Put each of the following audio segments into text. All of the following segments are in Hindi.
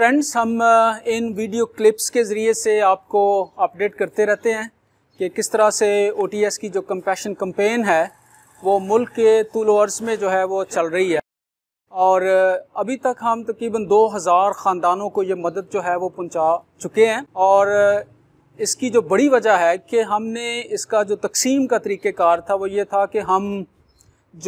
फ्रेंड्स हम इन वीडियो क्लिप्स के ज़रिए से आपको अपडेट करते रहते हैं कि किस तरह से ओ की जो कम्पैशन कम्पेन है वो मुल्क के तुलवर्स में जो है वो चल रही है और अभी तक हम तकरीबन 2000 ख़ानदानों को ये मदद जो है वो पहुंचा चुके हैं और इसकी जो बड़ी वजह है कि हमने इसका जो तकसीम का तरीक़ेकार था वो ये था कि हम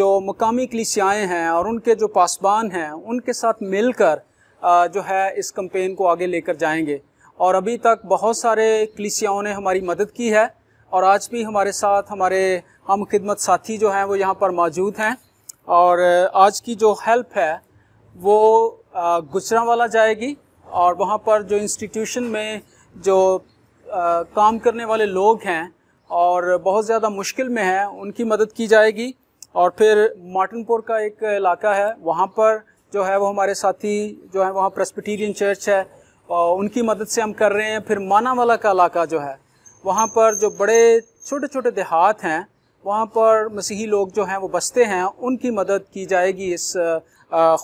जो मकामी कलिसियाएँ हैं और उनके जो पासबान हैं उनके साथ मिलकर जो है इस कंपेन को आगे लेकर जाएंगे और अभी तक बहुत सारे क्लिसियाओं ने हमारी मदद की है और आज भी हमारे साथ हमारे हम खिदमत साथी जो हैं वो यहाँ पर मौजूद हैं और आज की जो हेल्प है वो गुजरावाला जाएगी और वहाँ पर जो इंस्टीट्यूशन में जो आ, काम करने वाले लोग हैं और बहुत ज़्यादा मुश्किल में हैं उनकी मदद की जाएगी और फिर माटनपुर का एक इलाका है वहाँ पर जो है वो हमारे साथी जो है वहाँ प्रेस्पिटीरियन चर्च है और उनकी मदद से हम कर रहे हैं फिर मानावाला का इलाका जो है वहाँ पर जो बड़े छोटे छोटे देहात हैं वहाँ पर मसीही लोग जो हैं वो बसते हैं उनकी मदद की जाएगी इस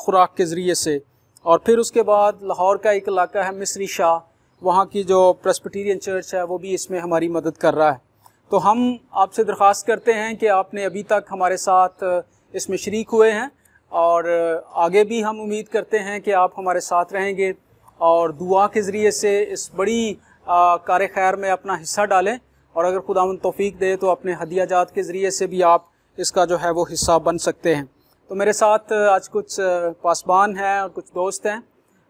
खुराक के ज़रिए से और फिर उसके बाद लाहौर का एक इलाका है मिसरी शाह वहाँ की जो प्रेस्बिटेरियन चर्च है वो भी इसमें हमारी मदद कर रहा है तो हम आपसे दरख्वास्त करते हैं कि आपने अभी तक हमारे साथ इसमें शरीक हुए हैं और आगे भी हम उम्मीद करते हैं कि आप हमारे साथ रहेंगे और दुआ के ज़रिए से इस बड़ी कार खैर में अपना हिस्सा डालें और अगर खुदावन तोफ़ी दे तो अपने हदिया जात के ज़रिए से भी आप इसका जो है वो हिस्सा बन सकते हैं तो मेरे साथ आज कुछ पासबान हैं और कुछ दोस्त हैं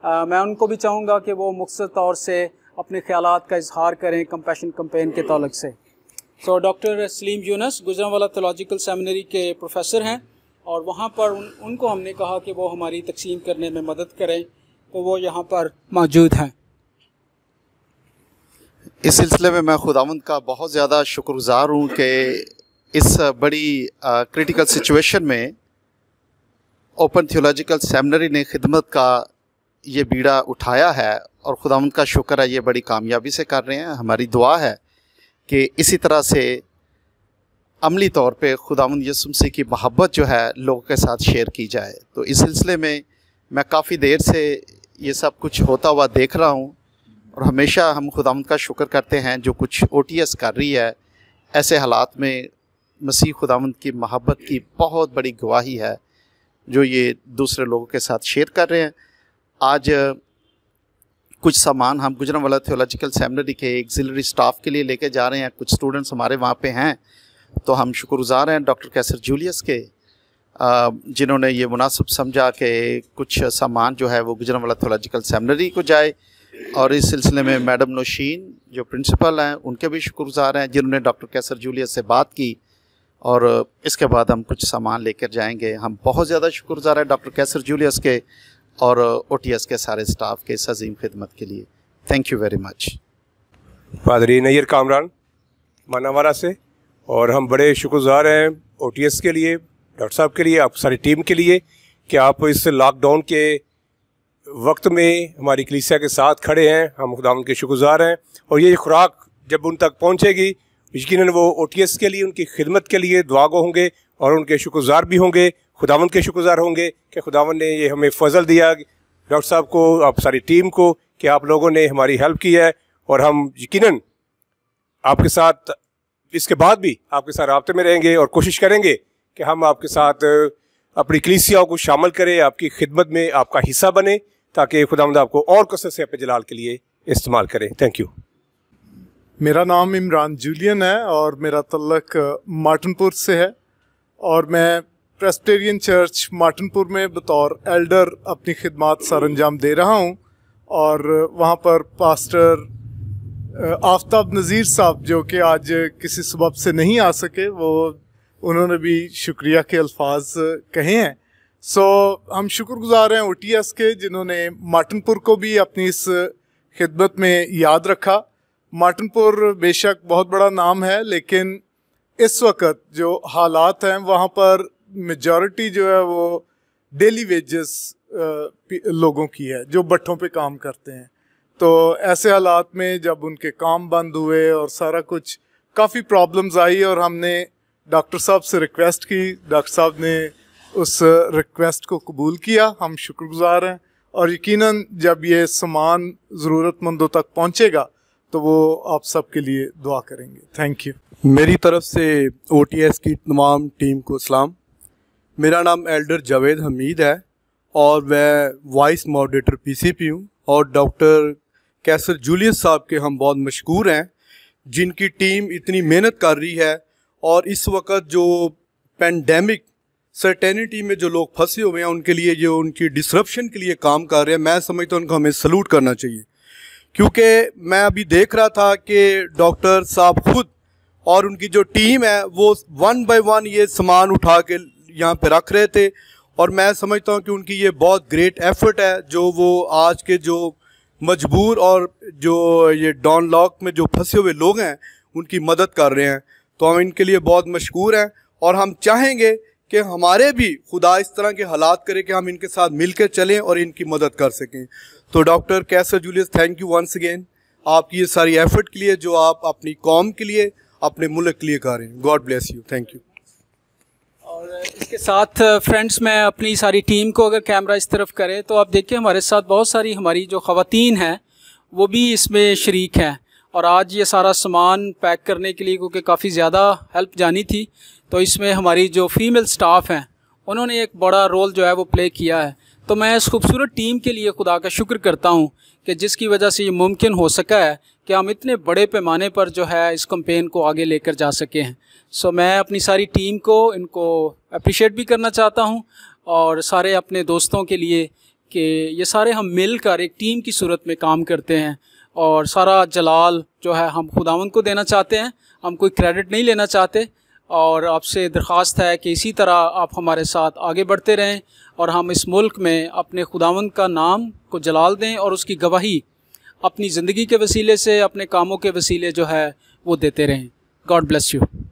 आ, मैं उनको भी चाहूँगा कि वो मुख्तर तौर से अपने ख्याल का इजहार करें कम्पेशन कम्पेन के तलक से so so, doctor Salim Younis Gujranwala theological seminary के प्रोफेसर हैं और वहाँ पर उन, उनको हमने कहा कि वो हमारी तकसीम करने में मदद करें तो वो यहाँ पर मौजूद हैं इस सिलसिले में मैं खुदावंद का बहुत ज़्यादा शुक्रगुजार हूँ कि इस बड़ी क्रिटिकल सिचुएशन में ओपन थियोलॉजिकल सेमिनरी ने खिदमत का ये बीड़ा उठाया है और खुदावंद का शुक्र है ये बड़ी कामयाबी से कर रहे हैं हमारी दुआ है कि इसी तरह से अमली तौर पे खुदावन यसुम की महब्बत जो है लोगों के साथ शेयर की जाए तो इस सिलसिले में मैं काफ़ी देर से ये सब कुछ होता हुआ देख रहा हूँ और हमेशा हम खुदावंद का शुक्र करते हैं जो कुछ ओ कर रही है ऐसे हालात में मसीह खुदावंद की महब्बत की बहुत बड़ी गवाही है जो ये दूसरे लोगों के साथ शेयर कर रहे हैं आज कुछ सामान हम गुजरा वाला थियोलॉजिकल सेमिनरी के एग्जिलरी स्टाफ के लिए लेके जा रहे हैं कुछ स्टूडेंट्स हमारे वहाँ पे हैं तो हम शुक्रगुजार हैं डॉक्टर कैसर जूलियस के जिन्होंने ये मुनासिब समझा कि कुछ सामान जो है वो वाला थोलॉजिकल सेमनरी को जाए और इस सिलसिले में मैडम नौशीन जो प्रिंसिपल हैं उनके भी शुक्रगुजार हैं जिन्होंने डॉक्टर कैसर जूलियस से बात की और इसके बाद हम कुछ सामान लेकर जाएंगे हम बहुत ज़्यादा शुक्रगुजार हैं डॉक्टर कैसर जूलियस के और ओ के सारे स्टाफ के इस अजीम खिदमत के लिए थैंक यू वेरी मच पादरी नैर कामरान मनावारा से और हम बड़े शुक्रगुजार हैं ओ के लिए डॉक्टर साहब के लिए आप सारी टीम के लिए कि आप इस लॉकडाउन के वक्त में हमारी कलीसिया के साथ खड़े हैं हम खुदा उनके शुक्रगुजार हैं और ये खुराक जब उन तक पहुँचेगी यकीन वो ओ के लिए उनकी खिदमत के लिए दुआगो होंगे और उनके शुक्रगुजार भी होंगे खुदावन के शुक्रगुजार होंगे कि खुदावन ने ये हमें फजल दिया डॉक्टर साहब को आप सारी टीम को कि आप लोगों ने हमारी हेल्प की है और हम यकीनन आपके साथ इसके बाद भी आपके साथ रबते में रहेंगे और कोशिश करेंगे कि हम आपके साथ अपनी कलीसियाओं को शामिल करें आपकी खिदमत में आपका हिस्सा बने ताकि खुदामद आपको और कसर से अपने जलाल के लिए इस्तेमाल करें थैंक यू मेरा नाम इमरान जूलियन है और मेरा तलक मार्टनपुर से है और मैं प्रेस्टेरियन चर्च मार्टनपुर में बतौर एल्डर अपनी खिदमत सर अंजाम दे रहा हूँ और वहाँ पर पास्टर आफ्ताब नज़ीर साहब जो कि आज किसी सबब से नहीं आ सके वो उन्होंने भी शुक्रिया के अल्फाज कहे हैं सो हम शुक्रगुजार हैं ओ के जिन्होंने माटनपुर को भी अपनी इस खिदमत में याद रखा माटनपुर बेशक बहुत बड़ा नाम है लेकिन इस वक्त जो हालात हैं वहाँ पर मेजॉरिटी जो है वो डेली वेजेस लोगों की है जो भट्ठों पे काम करते हैं तो ऐसे हालात में जब उनके काम बंद हुए और सारा कुछ काफ़ी प्रॉब्लम्स आई और हमने डॉक्टर साहब से रिक्वेस्ट की डॉक्टर साहब ने उस रिक्वेस्ट को कबूल किया हम शुक्रगुजार हैं और यकीनन जब ये सामान ज़रूरतमंदों तक पहुंचेगा तो वो आप सबके लिए दुआ करेंगे थैंक यू मेरी तरफ से ओ की तमाम टीम को सलाम मेरा नाम एल्डर जावेद हमीद है और मैं वाइस मॉडरेटर पी हूँ और डॉक्टर कैसर जूलियस साहब के हम बहुत मशहूर हैं जिनकी टीम इतनी मेहनत कर रही है और इस वक्त जो पेंडेमिक सर्टेनिटी में जो लोग फंसे हुए हैं उनके लिए जो उनकी डिसरप्शन के लिए काम कर रहे हैं मैं समझता हूँ उनको हमें सलूट करना चाहिए क्योंकि मैं अभी देख रहा था कि डॉक्टर साहब खुद और उनकी जो टीम है वो वन बाय वन ये सामान उठा के यहाँ पे रख रहे थे और मैं समझता हूँ कि उनकी ये बहुत ग्रेट एफर्ट है जो वो आज के जो मजबूर और जो ये डॉन लॉक में जो फंसे हुए लोग हैं उनकी मदद कर रहे हैं तो हम इनके लिए बहुत मशहूर हैं और हम चाहेंगे कि हमारे भी खुदा इस तरह के हालात करें कि हम इनके साथ मिलकर चलें और इनकी मदद कर सकें तो doctor Qaiser Julius thank you once again आपकी ये सारी एफर्ट के लिए जो आप अपनी कॉम के लिए अपने मुल्क के लिए कर रहे हैं God bless you thank you और इसके साथ फ्रेंड्स मैं अपनी सारी टीम को अगर कैमरा इस तरफ करें तो आप देखिए हमारे साथ बहुत सारी हमारी जो ख़वान हैं वो भी इसमें शरीक हैं और आज ये सारा सामान पैक करने के लिए क्योंकि काफ़ी ज़्यादा हेल्प जानी थी तो इसमें हमारी जो फीमेल स्टाफ़ हैं उन्होंने एक बड़ा रोल जो है वो प्ले किया है तो मैं इस खूबसूरत टीम के लिए खुदा का शुक्र करता हूँ कि जिसकी वजह से ये मुमकिन हो सका है कि हम इतने बड़े पैमाने पर जो है इस कम्पेन को आगे लेकर जा सके हैं सो मैं अपनी सारी टीम को इनको अप्रिशिएट भी करना चाहता हूँ और सारे अपने दोस्तों के लिए कि ये सारे हम मिलकर एक टीम की सूरत में काम करते हैं और सारा जलाल जो है हम खुदावन को देना चाहते हैं हम कोई क्रेडिट नहीं लेना चाहते और आपसे दरख्वास्त है कि इसी तरह आप हमारे साथ आगे बढ़ते रहें और हम इस मुल्क में अपने खुदावंद का नाम को जलाल दें और उसकी गवाही अपनी ज़िंदगी के वसीले से अपने कामों के वसीले जो है वो देते रहें गॉड ब्लेस यू